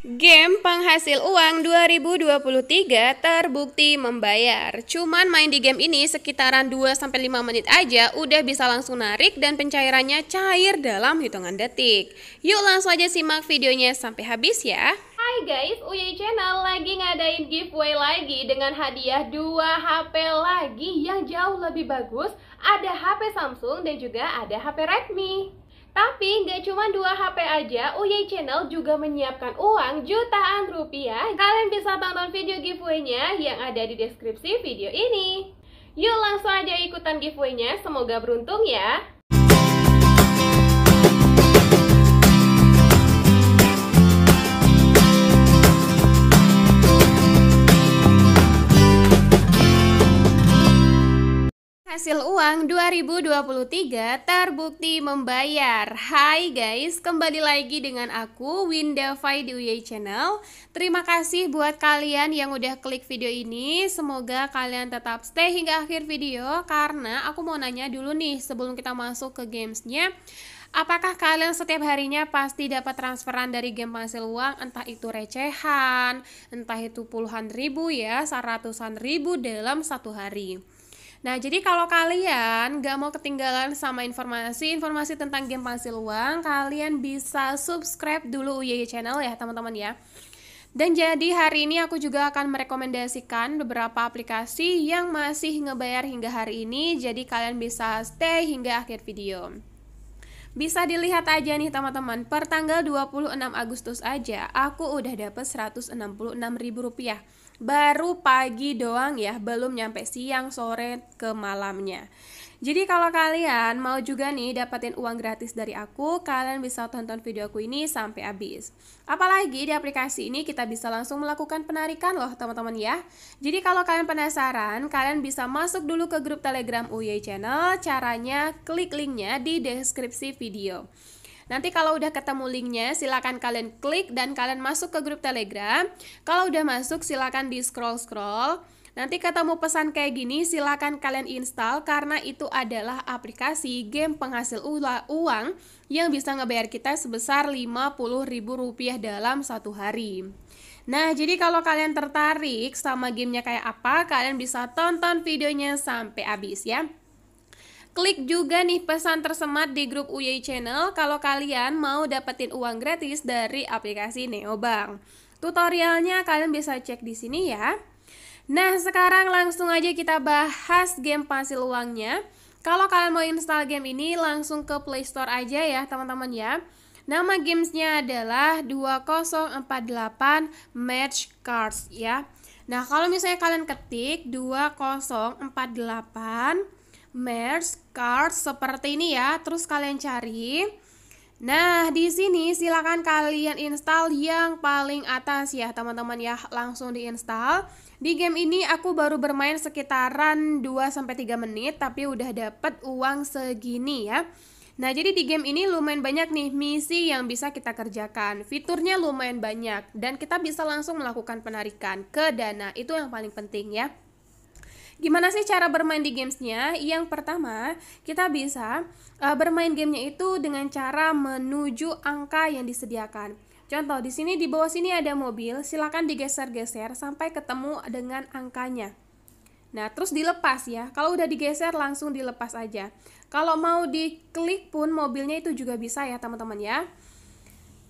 Game penghasil uang 2023 terbukti membayar. Cuman main di game ini sekitaran 2-5 menit aja udah bisa langsung narik dan pencairannya cair dalam hitungan detik. Yuk langsung aja simak videonya sampai habis ya. Hai guys, Uye Channel lagi ngadain giveaway lagi dengan hadiah 2 HP lagi yang jauh lebih bagus. Ada HP Samsung dan juga ada HP Redmi. Tapi nggak cuma dua HP aja, UY Channel juga menyiapkan uang jutaan rupiah. Kalian bisa tonton video giveaway-nya yang ada di deskripsi video ini. Yuk langsung aja ikutan giveaway-nya, semoga beruntung ya! hasil uang 2023 terbukti membayar. Hai guys, kembali lagi dengan aku Winda Fai di UY Channel. Terima kasih buat kalian yang udah klik video ini. Semoga kalian tetap stay hingga akhir video karena aku mau nanya dulu nih sebelum kita masuk ke gamesnya. Apakah kalian setiap harinya pasti dapat transferan dari game penghasil uang entah itu recehan, entah itu puluhan ribu ya, seratusan ribu dalam satu hari? Nah, jadi kalau kalian gak mau ketinggalan sama informasi-informasi tentang game penghasil uang, kalian bisa subscribe dulu UYY channel ya, teman-teman ya. Dan jadi hari ini aku juga akan merekomendasikan beberapa aplikasi yang masih ngebayar hingga hari ini, jadi kalian bisa stay hingga akhir video. Bisa dilihat aja nih teman-teman, per tanggal 26 Agustus aja aku udah dapet Rp166.000 baru pagi doang ya, belum nyampe siang, sore, ke malamnya. Jadi kalau kalian mau juga nih dapetin uang gratis dari aku, kalian bisa tonton video aku ini sampai habis. Apalagi di aplikasi ini kita bisa langsung melakukan penarikan loh teman-teman ya. Jadi kalau kalian penasaran, kalian bisa masuk dulu ke grup Telegram UY Channel, caranya klik linknya di deskripsi video. Nanti kalau udah ketemu linknya, silakan kalian klik dan kalian masuk ke grup Telegram. Kalau udah masuk, silakan di scroll-scroll. Nanti ketemu pesan kayak gini, silakan kalian install karena itu adalah aplikasi game penghasil uang yang bisa ngebayar kita sebesar Rp50.000 dalam satu hari. Nah, jadi kalau kalian tertarik sama gamenya kayak apa, kalian bisa tonton videonya sampai habis ya. Klik juga nih pesan tersemat di grup UY Channel kalau kalian mau dapetin uang gratis dari aplikasi Neobank. Tutorialnya kalian bisa cek di sini ya. Nah, sekarang langsung aja kita bahas game penghasil uangnya. Kalau kalian mau install game ini, langsung ke Play Store aja ya, teman-teman ya. Nama gamesnya adalah 2048 Match Cards ya. Nah, kalau misalnya kalian ketik 2048 merge cards seperti ini ya. Terus kalian cari. Nah, di sini silakan kalian install yang paling atas ya, teman-teman ya, langsung diinstal. Di game ini aku baru bermain sekitaran 2 sampai 3 menit tapi udah dapet uang segini ya. Nah, jadi di game ini lumayan banyak nih misi yang bisa kita kerjakan. Fiturnya lumayan banyak dan kita bisa langsung melakukan penarikan ke dana. Itu yang paling penting ya. Gimana sih cara bermain di gamesnya? Yang pertama, kita bisa uh, bermain gamenya itu dengan cara menuju angka yang disediakan. Contoh, di sini di bawah sini ada mobil, silakan digeser-geser sampai ketemu dengan angkanya. Nah, terus dilepas ya. Kalau udah digeser langsung dilepas aja. Kalau mau diklik pun mobilnya itu juga bisa ya, teman-teman ya.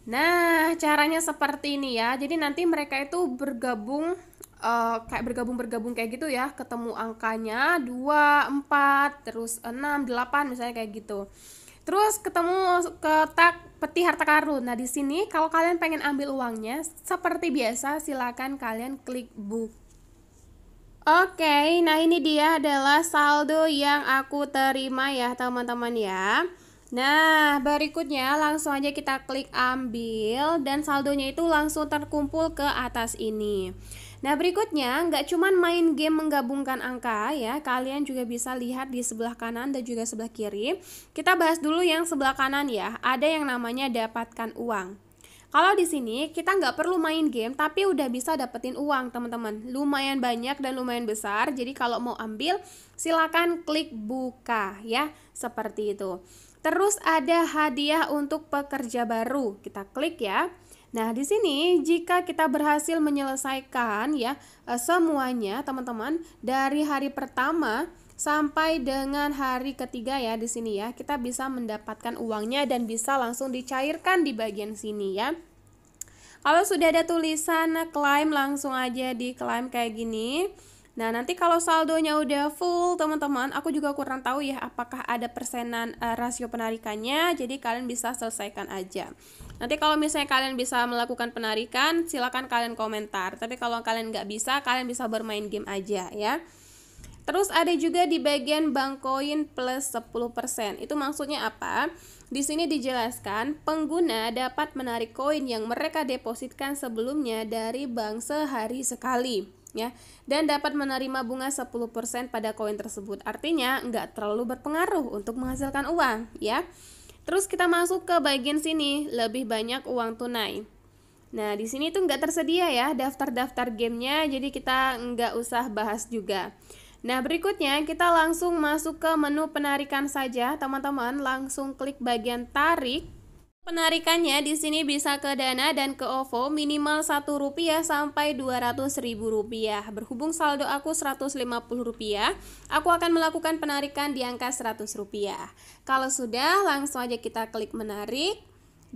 Nah, caranya seperti ini ya. Jadi nanti mereka itu bergabung Eh, kayak bergabung-bergabung kayak gitu ya, ketemu angkanya 2, 4, terus 6, 8 misalnya kayak gitu. Terus ketemu ke tak peti harta karun. Nah, di sini kalau kalian pengen ambil uangnya seperti biasa silakan kalian klik book. Oke, okay, nah ini dia adalah saldo yang aku terima ya, teman-teman ya. Nah, berikutnya langsung aja kita klik ambil dan saldonya itu langsung terkumpul ke atas ini. Nah, berikutnya nggak cuma main game menggabungkan angka ya, kalian juga bisa lihat di sebelah kanan dan juga sebelah kiri. Kita bahas dulu yang sebelah kanan ya, ada yang namanya dapatkan uang. Kalau di sini kita nggak perlu main game tapi udah bisa dapetin uang teman-teman. Lumayan banyak dan lumayan besar. Jadi kalau mau ambil silakan klik buka ya seperti itu. Terus ada hadiah untuk pekerja baru. Kita klik ya. Nah, di sini jika kita berhasil menyelesaikan ya eh, semuanya, teman-teman, dari hari pertama sampai dengan hari ketiga ya di sini ya, kita bisa mendapatkan uangnya dan bisa langsung dicairkan di bagian sini ya. Kalau sudah ada tulisan klaim langsung aja di klaim kayak gini. Nah, nanti kalau saldonya udah full, teman-teman, aku juga kurang tahu ya apakah ada persenan uh, rasio penarikannya. Jadi kalian bisa selesaikan aja. Nanti kalau misalnya kalian bisa melakukan penarikan, silakan kalian komentar. Tapi kalau kalian nggak bisa, kalian bisa bermain game aja ya. Terus ada juga di bagian bank koin plus 10%. Itu maksudnya apa? Di sini dijelaskan pengguna dapat menarik koin yang mereka depositkan sebelumnya dari bank sehari sekali ya dan dapat menerima bunga 10% pada koin tersebut. Artinya nggak terlalu berpengaruh untuk menghasilkan uang, ya. Terus kita masuk ke bagian sini, lebih banyak uang tunai. Nah, di sini tuh nggak tersedia ya daftar-daftar gamenya, jadi kita nggak usah bahas juga. Nah, berikutnya kita langsung masuk ke menu penarikan saja, teman-teman. Langsung klik bagian tarik Penarikannya di sini bisa ke Dana dan ke OVO minimal satu rupiah sampai dua ratus ribu rupiah. Berhubung saldo aku seratus lima puluh rupiah, aku akan melakukan penarikan di angka seratus rupiah. Kalau sudah, langsung aja kita klik menarik.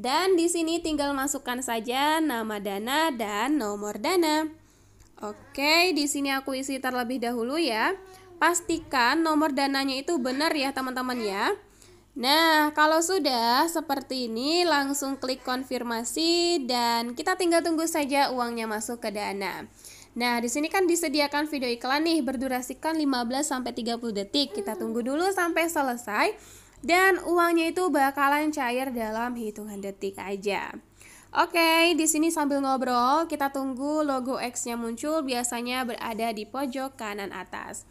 Dan di sini tinggal masukkan saja nama dana dan nomor dana. Oke, di sini aku isi terlebih dahulu ya. Pastikan nomor dananya itu benar ya, teman-teman ya. Nah, kalau sudah seperti ini, langsung klik konfirmasi dan kita tinggal tunggu saja uangnya masuk ke Dana. Nah, di sini kan disediakan video iklan nih berdurasikan 15 sampai 30 detik. Kita hmm. tunggu dulu sampai selesai dan uangnya itu bakalan cair dalam hitungan detik aja. Oke, di sini sambil ngobrol, kita tunggu logo X-nya muncul biasanya berada di pojok kanan atas.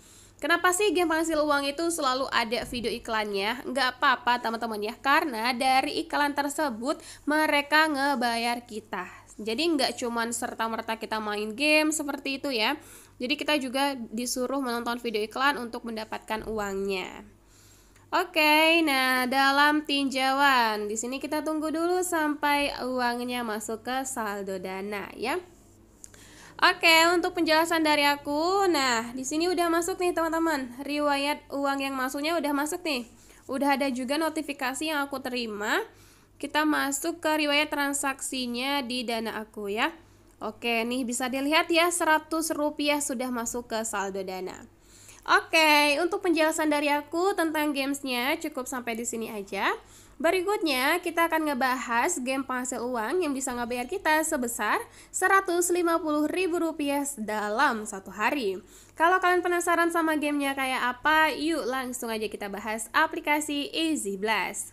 Kenapa sih game penghasil uang itu selalu ada video iklannya? Nggak apa-apa teman-teman ya, karena dari iklan tersebut mereka ngebayar kita. Jadi nggak cuman serta-merta kita main game seperti itu ya. Jadi kita juga disuruh menonton video iklan untuk mendapatkan uangnya. Oke, nah dalam tinjauan di sini kita tunggu dulu sampai uangnya masuk ke saldo dana ya. Oke, untuk penjelasan dari aku. Nah, di sini udah masuk nih teman-teman. Riwayat uang yang masuknya udah masuk nih. Udah ada juga notifikasi yang aku terima. Kita masuk ke riwayat transaksinya di dana aku ya. Oke, nih bisa dilihat ya 100 rupiah sudah masuk ke saldo dana. Oke, untuk penjelasan dari aku tentang gamesnya cukup sampai di sini aja. Berikutnya, kita akan ngebahas game penghasil uang yang bisa ngebayar kita sebesar Rp150.000 dalam satu hari. Kalau kalian penasaran sama gamenya kayak apa, yuk langsung aja kita bahas aplikasi Easy Blast.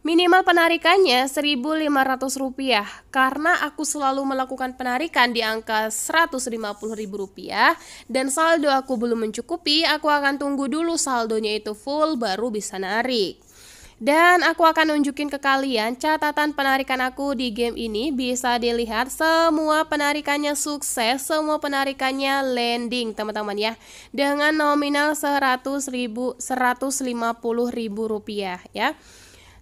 Minimal penarikannya Rp1.500 karena aku selalu melakukan penarikan di angka Rp150.000 dan saldo aku belum mencukupi, aku akan tunggu dulu saldonya itu full baru bisa narik. Dan aku akan nunjukin ke kalian catatan penarikan aku di game ini bisa dilihat semua penarikannya sukses, semua penarikannya landing teman-teman ya. Dengan nominal 100 ribu, 150 ribu rupiah ya.